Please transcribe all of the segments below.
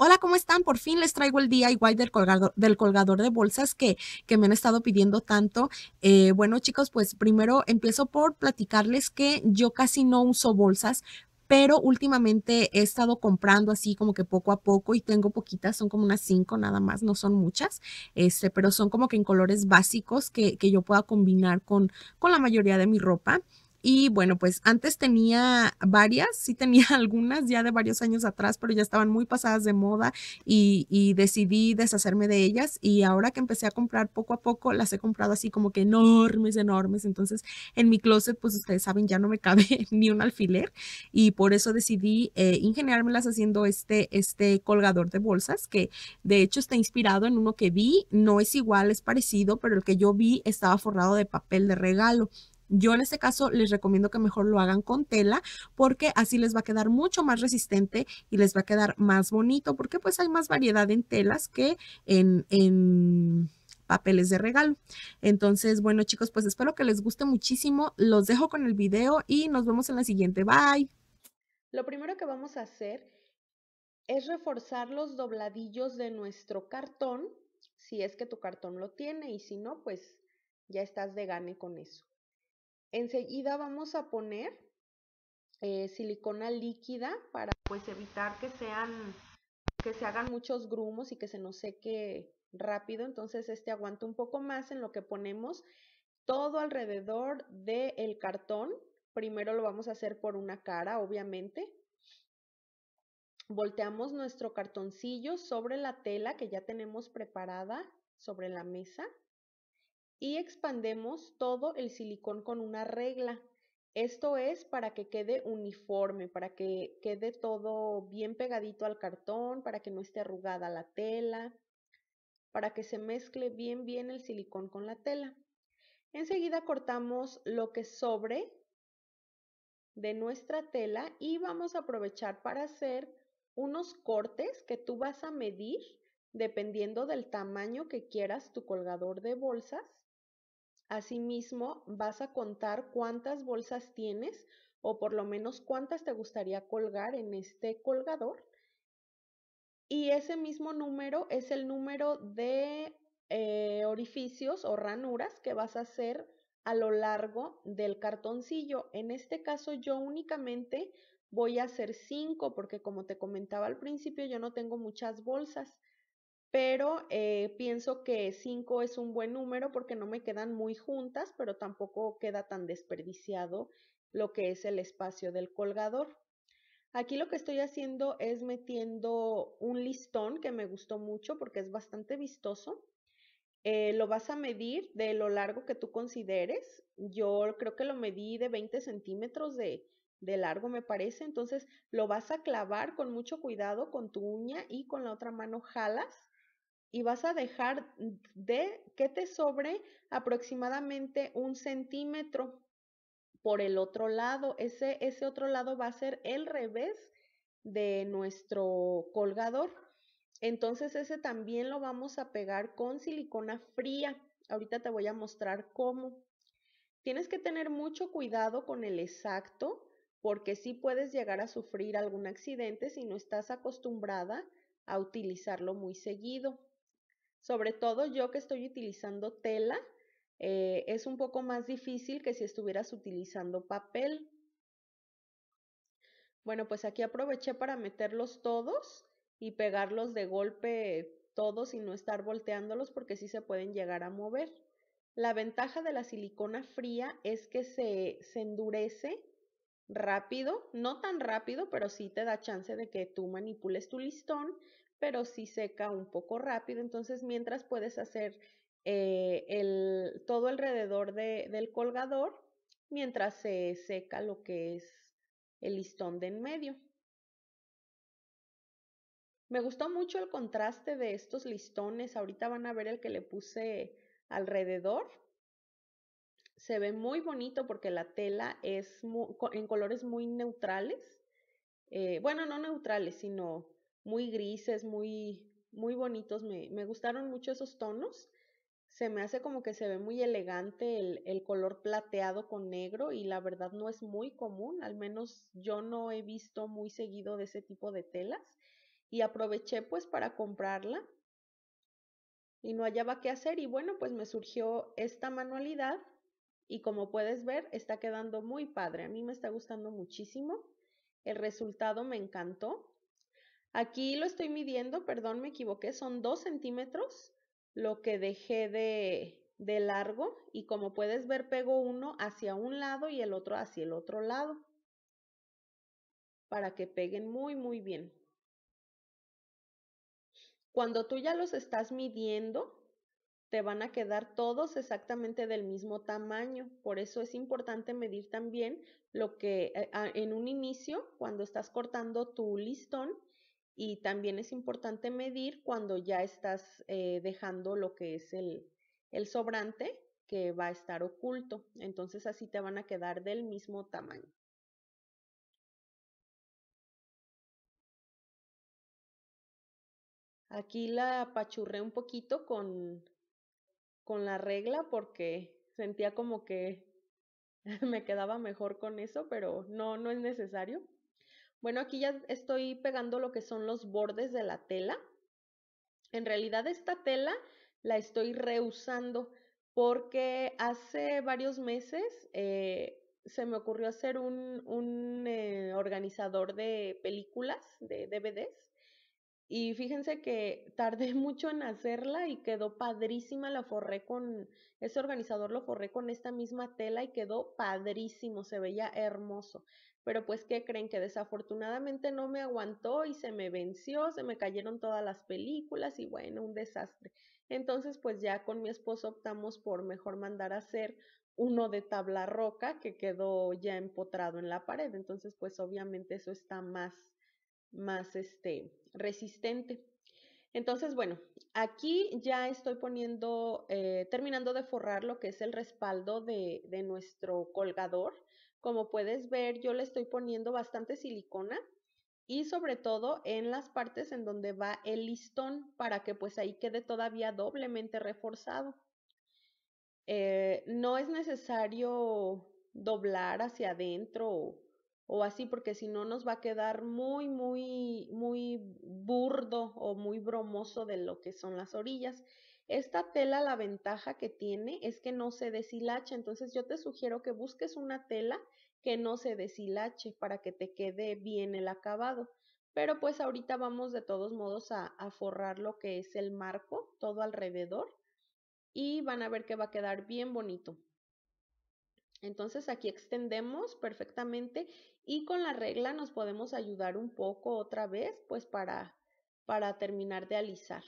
Hola, ¿cómo están? Por fin les traigo el DIY del colgador, del colgador de bolsas que, que me han estado pidiendo tanto. Eh, bueno, chicos, pues primero empiezo por platicarles que yo casi no uso bolsas, pero últimamente he estado comprando así como que poco a poco y tengo poquitas, son como unas cinco nada más, no son muchas, este, pero son como que en colores básicos que, yo pueda combinar con, con la mayoría de mi ropa. Y bueno, pues antes tenía varias, sí tenía algunas ya de varios años atrás, pero ya estaban muy pasadas de moda y, decidí deshacerme de ellas. Y ahora que empecé a comprar poco a poco, las he comprado así como que enormes, enormes. Entonces en mi closet, pues ustedes saben, ya no me cabe ni un alfiler y por eso decidí eh, ingeniármelas haciendo este, este colgador de bolsas que de hecho está inspirado en uno que vi. No es igual, es parecido, pero el que yo vi estaba forrado de papel de regalo yo en este caso les recomiendo que mejor lo hagan con tela porque así les va a quedar mucho más resistente y les va a quedar más bonito porque pues hay más variedad en telas que en, en papeles de regalo. Entonces, bueno chicos, pues espero que les guste muchísimo. Los dejo con el video y nos vemos en la siguiente. Bye. Lo primero que vamos a hacer es reforzar los dobladillos de nuestro cartón, si es que tu cartón lo tiene y si no, pues ya estás de gane con eso. Enseguida vamos a poner eh, silicona líquida para pues evitar que sean que se hagan muchos grumos y que se nos seque rápido. Entonces este aguanta un poco más en lo que ponemos todo alrededor del cartón. Primero lo vamos a hacer por una cara, obviamente. Volteamos nuestro cartoncillo sobre la tela que ya tenemos preparada sobre la mesa y expandemos todo el silicón con una regla. Esto es para que quede uniforme, para que quede todo bien pegadito al cartón, para que no esté arrugada la tela, para que se mezcle bien bien el silicón con la tela. Enseguida cortamos lo que sobre de nuestra tela y vamos a aprovechar para hacer unos cortes que tú vas a medir dependiendo del tamaño que quieras tu colgador de bolsas. Asimismo, vas a contar cuántas bolsas tienes o por lo menos cuántas te gustaría colgar en este colgador. Y ese mismo número es el número de eh, orificios o ranuras que vas a hacer a lo largo del cartoncillo. En este caso yo únicamente voy a hacer 5 porque como te comentaba al principio yo no tengo muchas bolsas pero eh, pienso que 5 es un buen número porque no me quedan muy juntas, pero tampoco queda tan desperdiciado lo que es el espacio del colgador. Aquí lo que estoy haciendo es metiendo un listón que me gustó mucho porque es bastante vistoso. Eh, lo vas a medir de lo largo que tú consideres. Yo creo que lo medí de 20 centímetros de, de largo me parece, entonces lo vas a clavar con mucho cuidado con tu uña y con la otra mano jalas y vas a dejar de que te sobre aproximadamente un centímetro por el otro lado. Ese, ese otro lado va a ser el revés de nuestro colgador. Entonces ese también lo vamos a pegar con silicona fría. Ahorita te voy a mostrar cómo. Tienes que tener mucho cuidado con el exacto porque si puedes llegar a sufrir algún accidente si no estás acostumbrada a utilizarlo muy seguido sobre todo yo que estoy utilizando tela, eh, es un poco más difícil que si estuvieras utilizando papel. Bueno, pues aquí aproveché para meterlos todos y pegarlos de golpe todos y no estar volteándolos porque sí se pueden llegar a mover. La ventaja de la silicona fría es que se, se endurece rápido, no tan rápido, pero sí te da chance de que tú manipules tu listón pero sí seca un poco rápido. Entonces, mientras puedes hacer eh, el, todo alrededor de, del colgador, mientras se seca lo que es el listón de en medio. Me gustó mucho el contraste de estos listones. Ahorita van a ver el que le puse alrededor. Se ve muy bonito porque la tela es en colores muy neutrales. Eh, bueno, no neutrales, sino muy grises, muy, muy bonitos. Me, me gustaron mucho esos tonos. Se me hace como que se ve muy elegante el, el color plateado con negro y la verdad no es muy común, al menos yo no he visto muy seguido de ese tipo de telas y aproveché pues para comprarla y no hallaba qué hacer y bueno pues me surgió esta manualidad y como puedes ver está quedando muy padre, a mí me está gustando muchísimo, el resultado me encantó Aquí lo estoy midiendo, perdón, me equivoqué, son 2 centímetros lo que dejé de, de largo y como puedes ver pego uno hacia un lado y el otro hacia el otro lado para que peguen muy muy bien. Cuando tú ya los estás midiendo, te van a quedar todos exactamente del mismo tamaño. Por eso es importante medir también lo que eh, en un inicio, cuando estás cortando tu listón, y también es importante medir cuando ya estás eh, dejando lo que es el, el sobrante que va a estar oculto. Entonces así te van a quedar del mismo tamaño. Aquí la apachurré un poquito con, con la regla porque sentía como que me quedaba mejor con eso, pero no, no es necesario. Bueno, aquí ya estoy pegando lo que son los bordes de la tela. En realidad esta tela la estoy reusando porque hace varios meses eh, se me ocurrió hacer un, eh, organizador de películas, de DVDs, y fíjense que tardé mucho en hacerla y quedó padrísima, la forré con, ese organizador lo forré con esta misma tela y quedó padrísimo, se veía hermoso pero pues ¿qué creen? Que desafortunadamente no me aguantó y se me venció, se me cayeron todas las películas y bueno, un desastre. Entonces pues ya con mi esposo optamos por mejor mandar a hacer uno de tabla roca que quedó ya empotrado en la pared, entonces pues obviamente eso está más más este resistente. Entonces, bueno, aquí ya estoy poniendo, eh, terminando de forrar lo que es el respaldo de, de nuestro colgador. Como puedes ver, yo le estoy poniendo bastante silicona y sobre todo en las partes en donde va el listón para que pues ahí quede todavía doblemente reforzado. Eh, no es necesario doblar hacia adentro o así, porque si no nos va a quedar muy, muy, muy burdo o muy bromoso de lo que son las orillas. Esta tela, la ventaja que tiene es que no se deshilacha, entonces yo te sugiero que busques una tela que no se deshilache para que te quede bien el acabado. Pero pues ahorita vamos de todos modos a, a forrar lo que es el marco, todo alrededor, y van a ver que va a quedar bien bonito. Entonces aquí extendemos perfectamente y con la regla nos podemos ayudar un poco otra vez pues para, para terminar de alisar.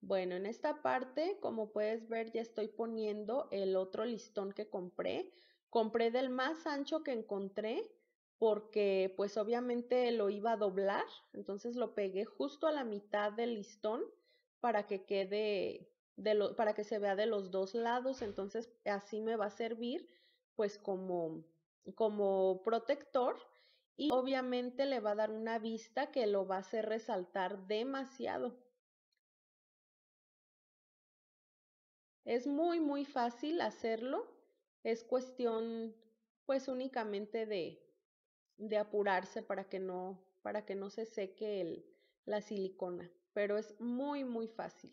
Bueno, en esta parte, como puedes ver, ya estoy poniendo el otro listón que compré. Compré del más ancho que encontré porque pues obviamente lo iba a doblar, entonces lo pegué justo a la mitad del listón para que quede para que se vea de los dos lados, entonces así me va a servir pues como, como protector y obviamente le va a dar una vista que lo va a hacer resaltar demasiado. Es muy muy fácil hacerlo, es cuestión pues únicamente de, de apurarse para que no, para que no se seque el, la silicona, pero es muy muy fácil.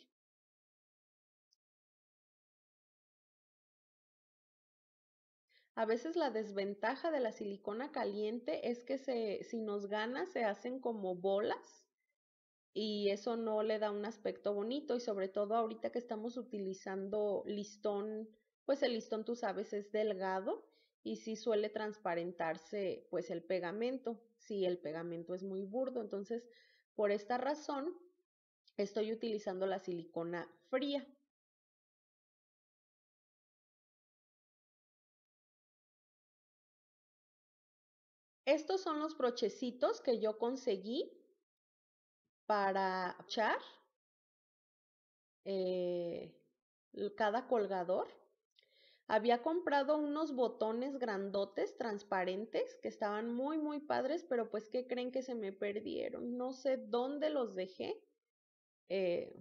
A veces la desventaja de la silicona caliente es que si nos gana se hacen como bolas y eso no le da un aspecto bonito y sobre todo ahorita que estamos utilizando listón, pues el listón tú sabes es delgado y sí suele transparentarse pues el pegamento, si el pegamento es muy burdo, entonces por esta razón estoy utilizando la silicona fría. Estos son los brochecitos que yo conseguí para echar eh, cada colgador. Había comprado unos botones grandotes, transparentes, que estaban muy, muy padres, pero pues, ¿qué creen que se me perdieron? No sé dónde los dejé. Eh,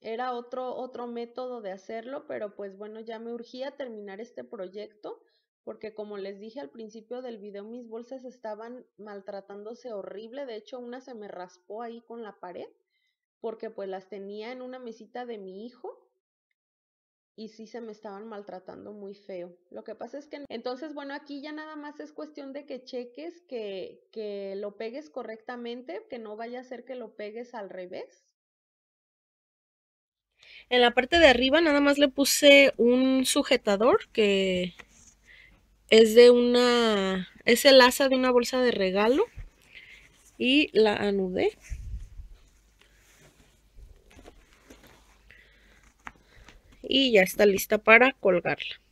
era otro, otro método de hacerlo, pero pues bueno, ya me urgía terminar este proyecto porque como les dije al principio del video, mis bolsas estaban maltratándose horrible, de hecho una se me raspó ahí con la pared, porque pues las tenía en una mesita de mi hijo y sí se me estaban maltratando muy feo. Lo que pasa es que entonces, bueno, aquí ya nada más es cuestión de que cheques, que, que lo pegues correctamente, que no vaya a ser que lo pegues al revés. En la parte de arriba nada más le puse un sujetador que es de una, es el asa de una bolsa de regalo y la anudé. Y ya está lista para colgarla.